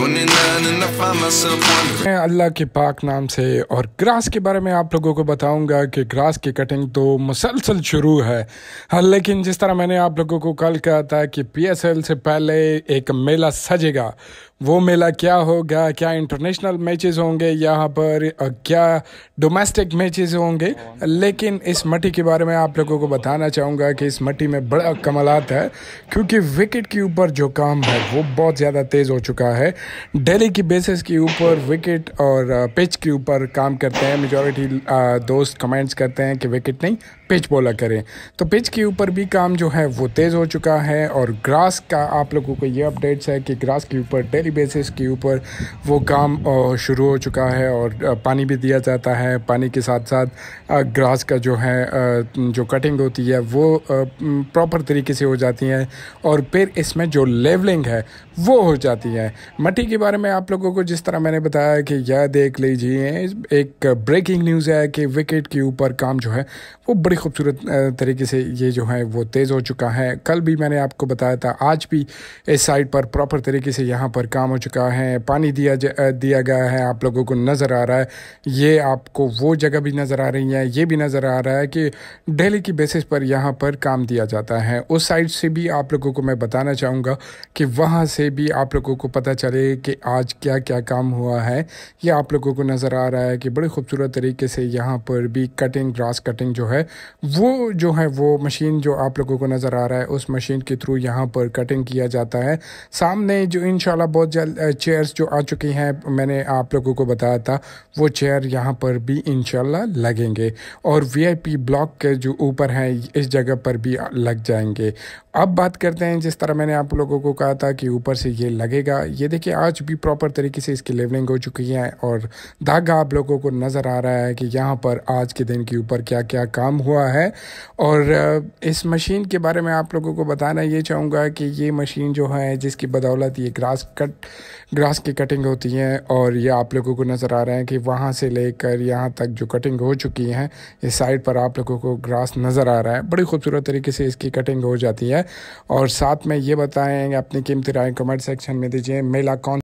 मैं अल्लाह के पाक नाम से और ग्रास के बारे में आप लोगों को बताऊंगा कि ग्रास की कटिंग तो मुसलसल शुरू है हाँ, लेकिन जिस तरह मैंने आप लोगों को कल कहा था कि पीएसएल से पहले एक मेला सजेगा वो मेला क्या होगा क्या इंटरनेशनल मैचेस होंगे यहाँ पर क्या डोमेस्टिक मैचेस होंगे लेकिन इस मट्टी के बारे में आप लोगों को बताना चाहूँगा कि इस मट्टी में बड़ा कमलात है क्योंकि विकेट के ऊपर जो काम है वो बहुत ज़्यादा तेज़ हो चुका है डेली की बेसिस के ऊपर विकेट और पिच के ऊपर काम करते हैं मेजोरिटी दोस्त कमेंट्स करते हैं कि विकेट नहीं पिच बोला करें तो पिच के ऊपर भी काम जो है वो तेज़ हो चुका है और ग्रास का आप लोगों को ये अपडेट्स है कि ग्रास के ऊपर डेली बेसिस के ऊपर वो काम शुरू हो चुका है और पानी भी दिया जाता है पानी के साथ साथ ग्रास का जो है जो कटिंग होती है वो प्रॉपर तरीके से हो जाती है और फिर इसमें जो लेवलिंग है वो हो जाती है मट्टी के बारे में आप लोगों को जिस तरह मैंने बताया कि यह देख लीजिए एक ब्रेकिंग न्यूज़ है कि विकेट के ऊपर काम जो है वो बड़ी खूबसूरत तरीके से ये जो है वो तेज़ हो चुका है कल भी मैंने आपको बताया था आज भी इस साइड पर प्रॉपर तरीके से यहाँ पर काम काम हो चुका है पानी दिया दिया गया है आप लोगों को नज़र आ रहा है ये आपको वो जगह भी नज़र आ रही है ये भी नज़र आ रहा है कि डेली की बेसिस पर यहाँ पर काम दिया जाता है उस साइड से भी आप लोगों को मैं बताना चाहूँगा कि वहाँ से भी आप लोगों को पता चले कि आज क्या क्या काम हुआ है ये आप लोगों को नज़र आ रहा है कि बड़े खूबसूरत तरीके से यहाँ पर भी कटिंग ग्रास कटिंग जो है वो जो है वो मशीन जो आप लोगों को नज़र आ रहा है उस मशीन के थ्रू यहाँ पर कटिंग किया जाता है सामने जो इन बहुत जल्द चेयर्स जो आ चुकी हैं मैंने आप लोगों को बताया था वो चेयर यहाँ पर भी इन लगेंगे और वी ब्लॉक के जो ऊपर हैं इस जगह पर भी लग जाएंगे अब बात करते हैं जिस तरह मैंने आप लोगों को कहा था कि ऊपर से ये लगेगा ये देखिए आज भी प्रॉपर तरीके से इसकी लेवलिंग हो चुकी है और धागा आप लोगों को नज़र आ रहा है कि यहाँ पर आज के दिन के ऊपर क्या क्या काम हुआ है और इस मशीन के बारे में आप लोगों को बताना ये चाहूँगा कि ये मशीन जो है जिसकी बदौलत ये ग्रास कट कट ग्रास की कटिंग होती है और ये आप लोगों को नज़र आ रहे हैं कि वहाँ से लेकर यहाँ तक जो कटिंग हो चुकी है इस साइड पर आप लोगों को ग्रास नज़र आ रहा है बड़ी खूबसूरत तरीके से इसकी कटिंग हो जाती है और साथ में ये बताएँ अपनी कीमती राय कमेंट सेक्शन में दीजिए मेला कौन